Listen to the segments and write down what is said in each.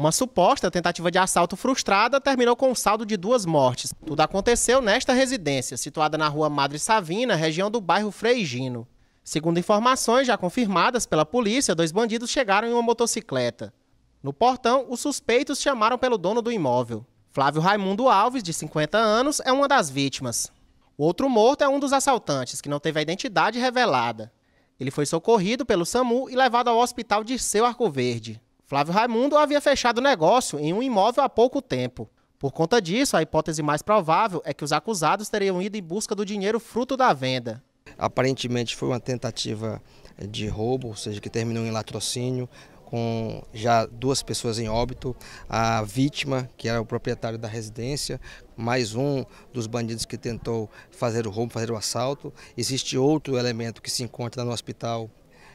Uma suposta tentativa de assalto frustrada terminou com um saldo de duas mortes. Tudo aconteceu nesta residência, situada na rua Madre Savina, região do bairro Freigino. Segundo informações já confirmadas pela polícia, dois bandidos chegaram em uma motocicleta. No portão, os suspeitos chamaram pelo dono do imóvel. Flávio Raimundo Alves, de 50 anos, é uma das vítimas. O outro morto é um dos assaltantes, que não teve a identidade revelada. Ele foi socorrido pelo SAMU e levado ao Hospital seu Arco Verde. Flávio Raimundo havia fechado o negócio em um imóvel há pouco tempo. Por conta disso, a hipótese mais provável é que os acusados teriam ido em busca do dinheiro fruto da venda. Aparentemente foi uma tentativa de roubo, ou seja, que terminou em latrocínio, com já duas pessoas em óbito, a vítima, que era o proprietário da residência, mais um dos bandidos que tentou fazer o roubo, fazer o assalto. Existe outro elemento que se encontra no hospital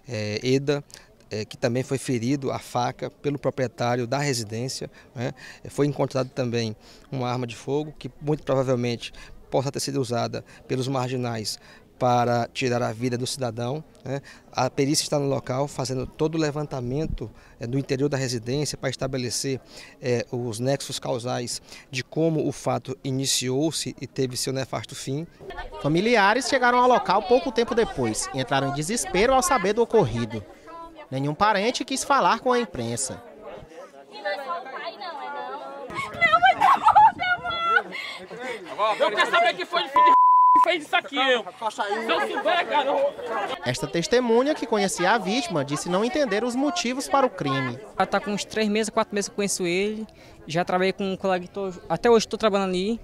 é, EDA, é, que também foi ferido a faca pelo proprietário da residência. Né? Eh, foi encontrado também uma arma de fogo que muito provavelmente possa ter sido usada pelos marginais para tirar a vida do cidadão. Né? A perícia está no local, fazendo todo o levantamento é, do interior da residência para estabelecer é, os nexos causais de como o fato iniciou-se e teve seu nefasto fim. Familiares chegaram ao local pouco tempo depois e entraram em desespero ao saber do ocorrido. Nenhum parente quis falar com a imprensa. Não Eu quero saber que foi de filho de fez isso aqui. Eu. Esta testemunha, que conhecia a vítima, disse não entender os motivos para o crime. Ela está com uns três meses, quatro meses que eu conheço ele. Já trabalhei com um colega, tô, até hoje estou trabalhando ali.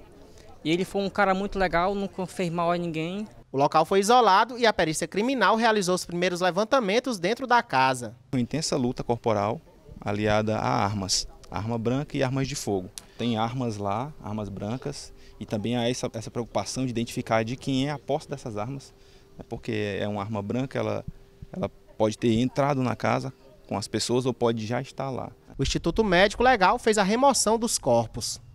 E ele foi um cara muito legal, nunca fez mal a ninguém. O local foi isolado e a perícia criminal realizou os primeiros levantamentos dentro da casa. Uma intensa luta corporal aliada a armas, arma branca e armas de fogo. Tem armas lá, armas brancas, e também há essa, essa preocupação de identificar de quem é a posse dessas armas, né, porque é uma arma branca, ela, ela pode ter entrado na casa com as pessoas ou pode já estar lá. O Instituto Médico Legal fez a remoção dos corpos.